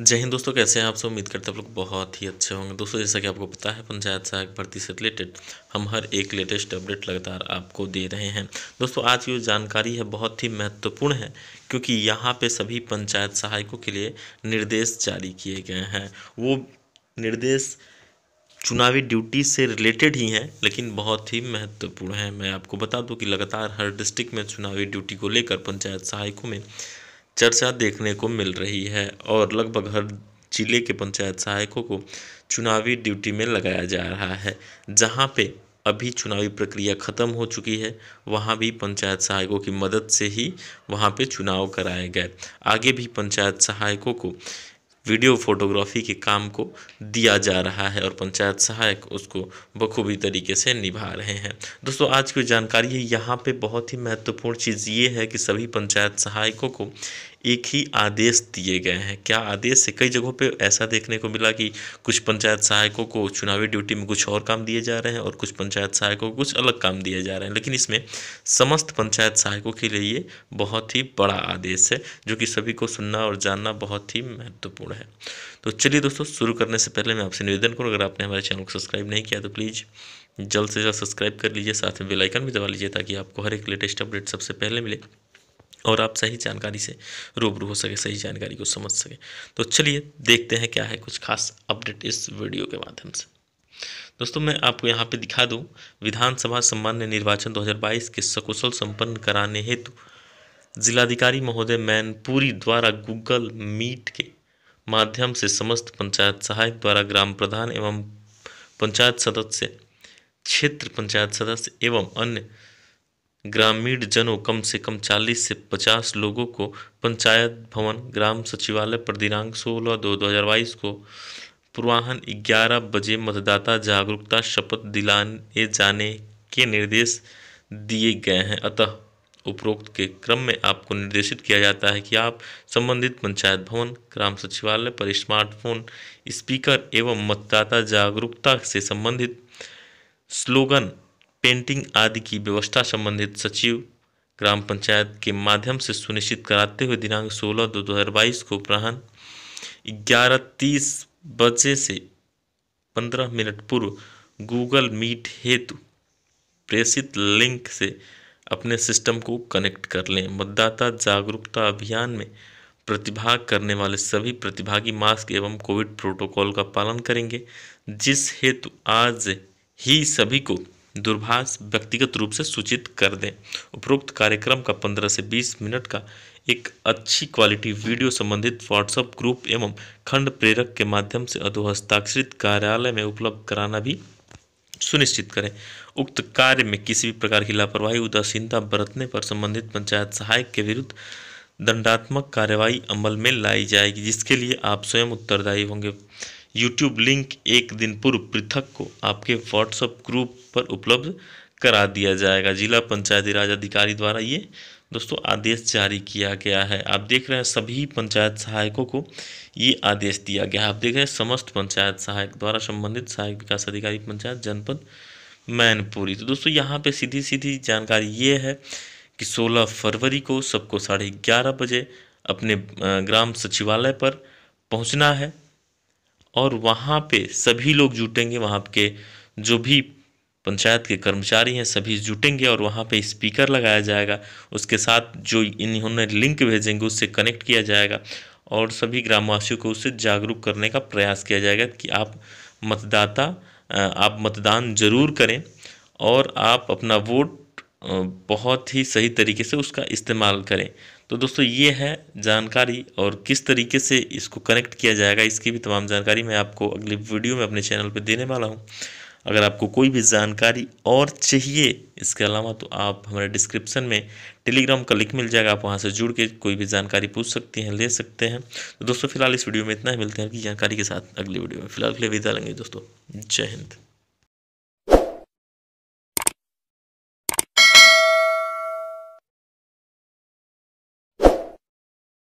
जय हिंद दोस्तों कैसे हैं आप सब उम्मीद करते हैं आप लोग बहुत ही अच्छे होंगे दोस्तों जैसा कि आपको पता है पंचायत सहायक भर्ती से रिलेटेड हम हर एक लेटेस्ट अपडेट लगातार आपको दे रहे हैं दोस्तों आज की जो जानकारी है बहुत ही महत्वपूर्ण है क्योंकि यहाँ पे सभी पंचायत सहायकों के लिए निर्देश जारी किए गए हैं वो निर्देश चुनावी ड्यूटी से रिलेटेड ही हैं लेकिन बहुत ही महत्वपूर्ण हैं मैं आपको बता दूं कि लगातार हर डिस्ट्रिक्ट में चुनावी ड्यूटी को लेकर पंचायत सहायकों में चर्चा देखने को मिल रही है और लगभग हर जिले के पंचायत सहायकों को चुनावी ड्यूटी में लगाया जा रहा है जहाँ पे अभी चुनावी प्रक्रिया ख़त्म हो चुकी है वहाँ भी पंचायत सहायकों की मदद से ही वहाँ पे चुनाव कराए गए आगे भी पंचायत सहायकों को वीडियो फोटोग्राफी के काम को दिया जा रहा है और पंचायत सहायक उसको बखूबी तरीके से निभा रहे हैं दोस्तों आज की जानकारी यहाँ पे बहुत ही महत्वपूर्ण चीज़ ये है कि सभी पंचायत सहायकों को एक ही आदेश दिए गए हैं क्या आदेश से कई जगहों पे ऐसा देखने को मिला कि कुछ पंचायत सहायकों को चुनावी ड्यूटी में कुछ और काम दिए जा रहे हैं और कुछ पंचायत सहायकों को कुछ अलग काम दिए जा रहे हैं लेकिन इसमें समस्त पंचायत सहायकों के लिए ये बहुत ही बड़ा आदेश है जो कि सभी को सुनना और जानना बहुत ही महत्वपूर्ण है तो चलिए दोस्तों शुरू करने से पहले मैं आपसे निवेदन करूँ अगर आपने हमारे चैनल को सब्सक्राइब नहीं किया तो प्लीज़ जल्द से जल्द सब्सक्राइब कर लीजिए साथ में बेल आइकन भी दबा लीजिए ताकि आपको हर एक लेटेस्ट अपडेट सबसे पहले मिले और आप सही जानकारी से रूबरू हो सके सही जानकारी को समझ सके तो चलिए देखते हैं क्या है कुछ खास अपडेट इस वीडियो के माध्यम से दोस्तों मैं आपको यहाँ पे दिखा दूँ विधानसभा सम्मान्य निर्वाचन 2022 के सकुशल संपन्न कराने हेतु जिलाधिकारी महोदय मैनपुरी द्वारा गूगल मीट के माध्यम से समस्त पंचायत सहायक द्वारा ग्राम प्रधान एवं पंचायत सदस्य क्षेत्र पंचायत सदस्य एवं अन्य ग्रामीण जनों कम से कम चालीस से पचास लोगों को पंचायत भवन ग्राम सचिवालय पर दिनांक सोलह दो दो हज़ार बाईस को पूर्वाहन ग्यारह बजे मतदाता जागरूकता शपथ दिलाने जाने के निर्देश दिए गए हैं अतः उपरोक्त के क्रम में आपको निर्देशित किया जाता है कि आप संबंधित पंचायत भवन ग्राम सचिवालय पर स्मार्टफोन स्पीकर एवं मतदाता जागरूकता से संबंधित स्लोगन पेंटिंग आदि की व्यवस्था संबंधित सचिव ग्राम पंचायत के माध्यम से सुनिश्चित कराते हुए दिनांक 16 दो 2022 को अपराहन ग्यारह तीस बजे से पंद्रह मिनट पूर्व गूगल मीट हेतु प्रेषित लिंक से अपने सिस्टम को कनेक्ट कर लें मतदाता जागरूकता अभियान में प्रतिभाग करने वाले सभी प्रतिभागी मास्क एवं कोविड प्रोटोकॉल का पालन करेंगे जिस हेतु आज ही सभी को दूरभाष व्यक्तिगत रूप से सूचित कर दें उपरोक्त कार्यक्रम का 15 से 20 मिनट का एक अच्छी क्वालिटी वीडियो संबंधित व्हाट्सएप ग्रुप एवं खंड प्रेरक के माध्यम से अधोहस्ताक्षरित कार्यालय में उपलब्ध कराना भी सुनिश्चित करें उक्त कार्य में किसी भी प्रकार की लापरवाही उदासीनता बरतने पर संबंधित पंचायत सहायक के विरुद्ध दंडात्मक कार्यवाही अमल में लाई जाएगी जिसके लिए आप स्वयं उत्तरदायी होंगे यूट्यूब लिंक एक दिन पूर्व पृथक को आपके व्हाट्सएप ग्रुप पर उपलब्ध करा दिया जाएगा जिला पंचायती राज अधिकारी द्वारा ये दोस्तों आदेश जारी किया गया है आप देख रहे हैं सभी पंचायत सहायकों को ये आदेश दिया गया है आप देख रहे हैं समस्त पंचायत सहायक द्वारा संबंधित सहायक विकास अधिकारी पंचायत जनपद मैनपुरी तो दोस्तों यहाँ पे सीधी सीधी जानकारी ये है कि 16 फरवरी को सबको साढ़े ग्यारह बजे अपने ग्राम सचिवालय पर पहुँचना है और वहाँ पे सभी लोग जुटेंगे वहाँ के जो भी पंचायत के कर्मचारी हैं सभी जुटेंगे और वहाँ पे स्पीकर लगाया जाएगा उसके साथ जो इन्होंने लिंक भेजेंगे उससे कनेक्ट किया जाएगा और सभी ग्रामवासियों को उससे जागरूक करने का प्रयास किया जाएगा कि आप मतदाता आप मतदान जरूर करें और आप अपना वोट बहुत ही सही तरीके से उसका इस्तेमाल करें तो दोस्तों ये है जानकारी और किस तरीके से इसको कनेक्ट किया जाएगा इसकी भी तमाम जानकारी मैं आपको अगले वीडियो में अपने चैनल पर देने वाला हूँ अगर आपको कोई भी जानकारी और चाहिए इसके अलावा तो आप हमारे डिस्क्रिप्शन में टेलीग्राम का लिंक मिल जाएगा आप वहाँ से जुड़ के कोई भी जानकारी पूछ सकते हैं ले सकते हैं तो दोस्तों फिलहाल इस वीडियो में इतना ही मिलते हैं कि जानकारी के साथ अगली वीडियो में फिलहाल के लिए विदा लेंगे दोस्तों जय हिंद